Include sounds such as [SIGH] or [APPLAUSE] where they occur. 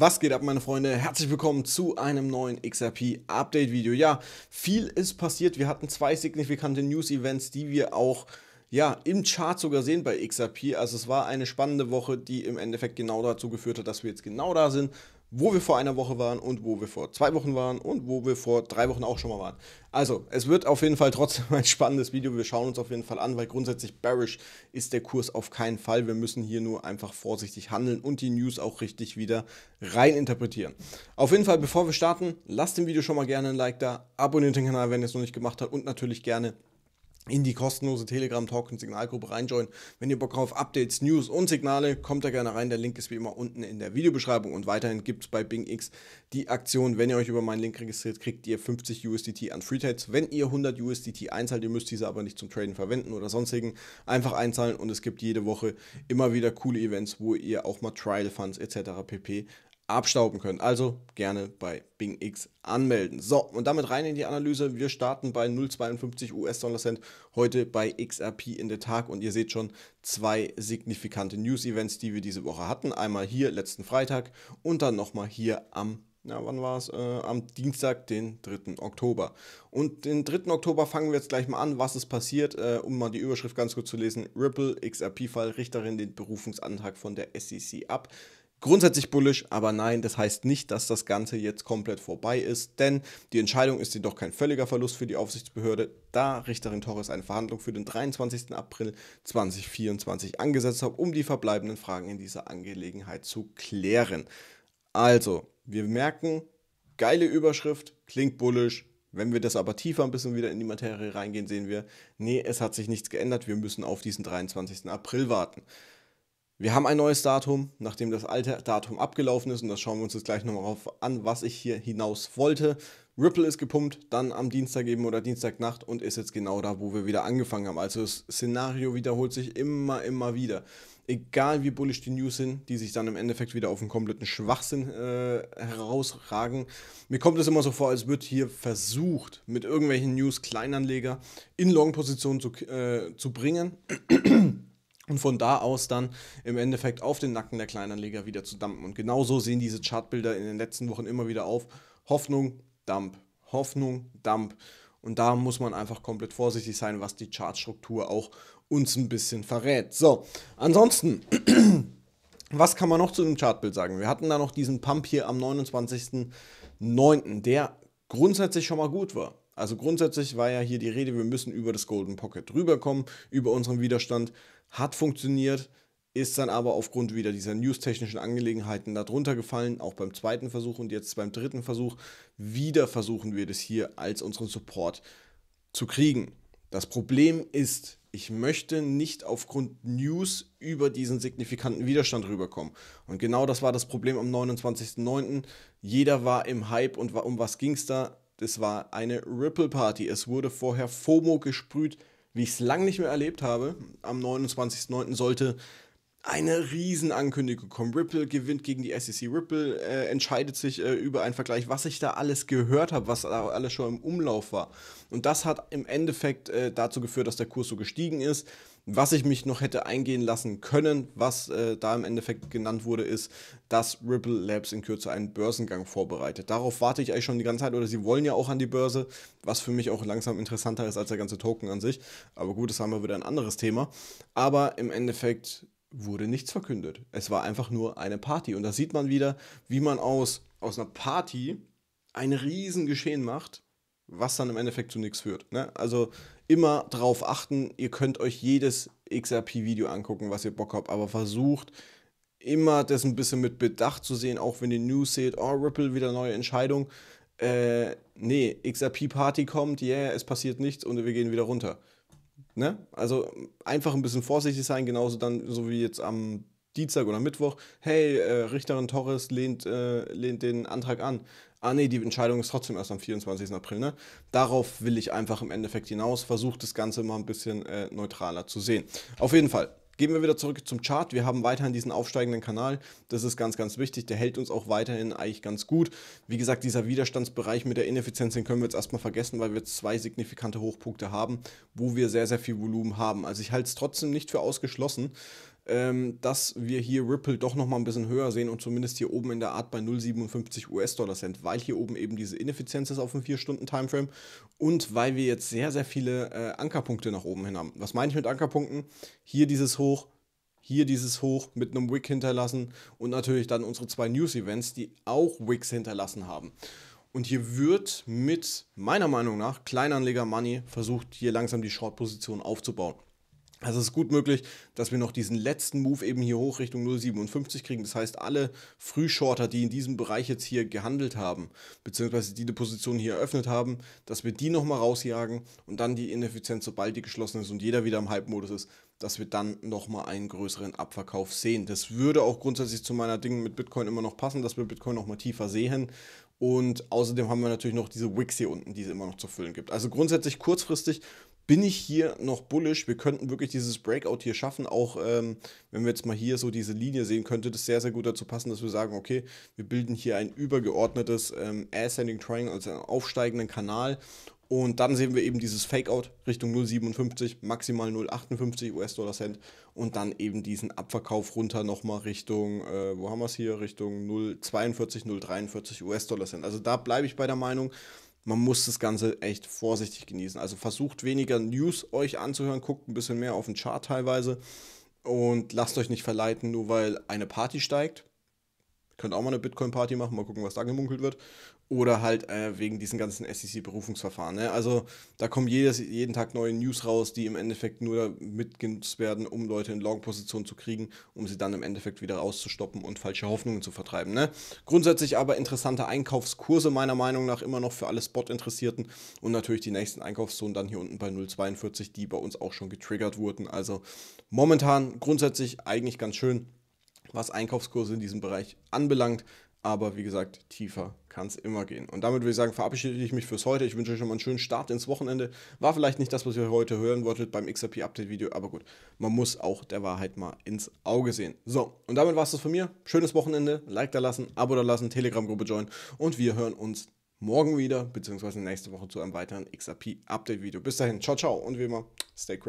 Was geht ab, meine Freunde? Herzlich willkommen zu einem neuen XRP Update Video. Ja, viel ist passiert. Wir hatten zwei signifikante News Events, die wir auch ja, im Chart sogar sehen bei XRP. Also es war eine spannende Woche, die im Endeffekt genau dazu geführt hat, dass wir jetzt genau da sind, wo wir vor einer Woche waren und wo wir vor zwei Wochen waren und wo wir vor drei Wochen auch schon mal waren. Also, es wird auf jeden Fall trotzdem [LAUGHS] ein spannendes Video. Wir schauen uns auf jeden Fall an, weil grundsätzlich bearish ist der Kurs auf keinen Fall. Wir müssen hier nur einfach vorsichtig handeln und die News auch richtig wieder rein interpretieren. Auf jeden Fall, bevor wir starten, lasst dem Video schon mal gerne ein Like da, abonniert den Kanal, wenn ihr es noch nicht gemacht habt und natürlich gerne in die kostenlose Telegram-Talk und Signalgruppe reinjoinen. Wenn ihr Bock auf Updates, News und Signale, kommt da gerne rein. Der Link ist wie immer unten in der Videobeschreibung. Und weiterhin gibt es bei Bing X die Aktion, wenn ihr euch über meinen Link registriert, kriegt ihr 50 USDT an Free Trades. Wenn ihr 100 USDT einzahlt, ihr müsst diese aber nicht zum Traden verwenden oder sonstigen, einfach einzahlen. Und es gibt jede Woche immer wieder coole Events, wo ihr auch mal Trial Funds etc. pp abstauben können. Also gerne bei Bing X anmelden. So, und damit rein in die Analyse. Wir starten bei 0,52 US-Dollar-Cent, heute bei XRP in der Tag und ihr seht schon zwei signifikante News-Events, die wir diese Woche hatten. Einmal hier letzten Freitag und dann nochmal hier am na, wann war es? Äh, am Dienstag, den 3. Oktober. Und den 3. Oktober fangen wir jetzt gleich mal an, was ist passiert, äh, um mal die Überschrift ganz kurz zu lesen. Ripple, XRP-Fall, Richterin den Berufungsantrag von der SEC ab grundsätzlich bullisch, aber nein, das heißt nicht, dass das Ganze jetzt komplett vorbei ist, denn die Entscheidung ist jedoch kein völliger Verlust für die Aufsichtsbehörde, da Richterin Torres eine Verhandlung für den 23. April 2024 angesetzt hat, um die verbleibenden Fragen in dieser Angelegenheit zu klären. Also, wir merken, geile Überschrift, klingt bullisch, wenn wir das aber tiefer ein bisschen wieder in die Materie reingehen, sehen wir, nee, es hat sich nichts geändert, wir müssen auf diesen 23. April warten. Wir haben ein neues Datum, nachdem das alte Datum abgelaufen ist und das schauen wir uns jetzt gleich nochmal an, was ich hier hinaus wollte. Ripple ist gepumpt, dann am Dienstag eben oder Dienstagnacht und ist jetzt genau da, wo wir wieder angefangen haben. Also das Szenario wiederholt sich immer, immer wieder. Egal wie bullish die News sind, die sich dann im Endeffekt wieder auf einen kompletten Schwachsinn äh, herausragen. Mir kommt es immer so vor, als wird hier versucht, mit irgendwelchen News Kleinanleger in Long-Positionen zu, äh, zu bringen und von da aus dann im Endeffekt auf den Nacken der Kleinanleger wieder zu dampen. Und genauso sehen diese Chartbilder in den letzten Wochen immer wieder auf. Hoffnung, Dump, Hoffnung, Dump. Und da muss man einfach komplett vorsichtig sein, was die Chartstruktur auch uns ein bisschen verrät. So, ansonsten, [CLEARS THROAT] was kann man noch zu dem Chartbild sagen? Wir hatten da noch diesen Pump hier am 29.09., der grundsätzlich schon mal gut war. Also grundsätzlich war ja hier die Rede, wir müssen über das Golden Pocket rüberkommen, über unseren Widerstand. Hat funktioniert, ist dann aber aufgrund wieder dieser news-technischen Angelegenheiten darunter gefallen, auch beim zweiten Versuch und jetzt beim dritten Versuch. Wieder versuchen wir das hier als unseren Support zu kriegen. Das Problem ist, ich möchte nicht aufgrund News über diesen signifikanten Widerstand rüberkommen. Und genau das war das Problem am 29.09. Jeder war im Hype und um was ging es da? Das war eine Ripple Party. Es wurde vorher FOMO gesprüht wie ich es lange nicht mehr erlebt habe. Am 29.09. sollte eine Riesenankündigung kommen. Ripple gewinnt gegen die SEC. Ripple äh, entscheidet sich äh, über einen Vergleich, was ich da alles gehört habe, was da alles schon im Umlauf war. Und das hat im Endeffekt äh, dazu geführt, dass der Kurs so gestiegen ist. Was ich mich noch hätte eingehen lassen können, was äh, da im Endeffekt genannt wurde, ist, dass Ripple Labs in Kürze einen Börsengang vorbereitet. Darauf warte ich eigentlich schon die ganze Zeit, oder sie wollen ja auch an die Börse, was für mich auch langsam interessanter ist als der ganze Token an sich. Aber gut, das haben wir wieder ein anderes Thema. Aber im Endeffekt wurde nichts verkündet. Es war einfach nur eine Party. Und da sieht man wieder, wie man aus, aus einer Party ein Riesengeschehen macht, was dann im Endeffekt zu nichts führt. Ne? Also immer drauf achten, ihr könnt euch jedes XRP-Video angucken, was ihr Bock habt, aber versucht immer das ein bisschen mit Bedacht zu sehen, auch wenn die News seht, oh, Ripple wieder neue Entscheidung. Äh, nee, XRP-Party kommt, yeah, es passiert nichts und wir gehen wieder runter. Ne? Also einfach ein bisschen vorsichtig sein, genauso dann, so wie jetzt am Dienstag oder Mittwoch, hey, äh, Richterin Torres lehnt, äh, lehnt den Antrag an. Ah nee, die Entscheidung ist trotzdem erst am 24. April. Ne? Darauf will ich einfach im Endeffekt hinaus, versucht das Ganze mal ein bisschen äh, neutraler zu sehen. Auf jeden Fall, Gehen wir wieder zurück zum Chart. Wir haben weiterhin diesen aufsteigenden Kanal. Das ist ganz, ganz wichtig. Der hält uns auch weiterhin eigentlich ganz gut. Wie gesagt, dieser Widerstandsbereich mit der Ineffizienz, den können wir jetzt erstmal vergessen, weil wir zwei signifikante Hochpunkte haben, wo wir sehr, sehr viel Volumen haben. Also ich halte es trotzdem nicht für ausgeschlossen, ähm, dass wir hier Ripple doch nochmal ein bisschen höher sehen und zumindest hier oben in der Art bei 0,57 US-Dollar-Cent, weil hier oben eben diese Ineffizienz ist auf dem 4-Stunden-Timeframe und weil wir jetzt sehr, sehr viele äh, Ankerpunkte nach oben hin haben. Was meine ich mit Ankerpunkten? Hier dieses Hoch, hier dieses Hoch mit einem Wick hinterlassen und natürlich dann unsere zwei News-Events, die auch Wicks hinterlassen haben. Und hier wird mit meiner Meinung nach Kleinanleger Money versucht, hier langsam die Short-Position aufzubauen. Also es ist gut möglich, dass wir noch diesen letzten Move eben hier hoch Richtung 0,57 kriegen. Das heißt, alle Frühshorter, die in diesem Bereich jetzt hier gehandelt haben, beziehungsweise die die Position hier eröffnet haben, dass wir die nochmal rausjagen und dann die Ineffizienz, sobald die geschlossen ist und jeder wieder im Halbmodus ist, dass wir dann nochmal einen größeren Abverkauf sehen. Das würde auch grundsätzlich zu meiner Dinge mit Bitcoin immer noch passen, dass wir Bitcoin nochmal tiefer sehen. Und außerdem haben wir natürlich noch diese Wicks hier unten, die es immer noch zu füllen gibt. Also grundsätzlich kurzfristig bin ich hier noch bullish. Wir könnten wirklich dieses Breakout hier schaffen. Auch ähm, wenn wir jetzt mal hier so diese Linie sehen, könnte das sehr, sehr gut dazu passen, dass wir sagen, okay, wir bilden hier ein übergeordnetes ähm, Ascending Triangle, also einen aufsteigenden Kanal. Und dann sehen wir eben dieses Fakeout Richtung 0,57, maximal 0,58 US-Dollar Cent. Und dann eben diesen Abverkauf runter nochmal Richtung, äh, wo haben wir es hier, Richtung 0,42, 0,43 US-Dollar Cent. Also da bleibe ich bei der Meinung, man muss das Ganze echt vorsichtig genießen. Also versucht weniger News euch anzuhören, guckt ein bisschen mehr auf den Chart teilweise und lasst euch nicht verleiten, nur weil eine Party steigt. Könnte auch mal eine Bitcoin-Party machen, mal gucken, was da gemunkelt wird. Oder halt äh, wegen diesen ganzen SEC-Berufungsverfahren. Ne? Also da kommen jedes, jeden Tag neue News raus, die im Endeffekt nur mitgenutzt werden, um Leute in long positionen zu kriegen, um sie dann im Endeffekt wieder rauszustoppen und falsche Hoffnungen zu vertreiben. Ne? Grundsätzlich aber interessante Einkaufskurse meiner Meinung nach immer noch für alle Spot-Interessierten und natürlich die nächsten Einkaufszonen dann hier unten bei 0,42, die bei uns auch schon getriggert wurden. Also momentan grundsätzlich eigentlich ganz schön was Einkaufskurse in diesem Bereich anbelangt. Aber wie gesagt, tiefer kann es immer gehen. Und damit würde ich sagen, verabschiede ich mich fürs heute. Ich wünsche euch schon mal einen schönen Start ins Wochenende. War vielleicht nicht das, was ihr heute hören wolltet beim XRP-Update-Video, aber gut, man muss auch der Wahrheit mal ins Auge sehen. So, und damit war es das von mir. Schönes Wochenende. Like da lassen, Abo da lassen, Telegram-Gruppe joinen. Und wir hören uns morgen wieder, beziehungsweise nächste Woche zu einem weiteren XRP-Update-Video. Bis dahin, ciao, ciao und wie immer, stay crypto.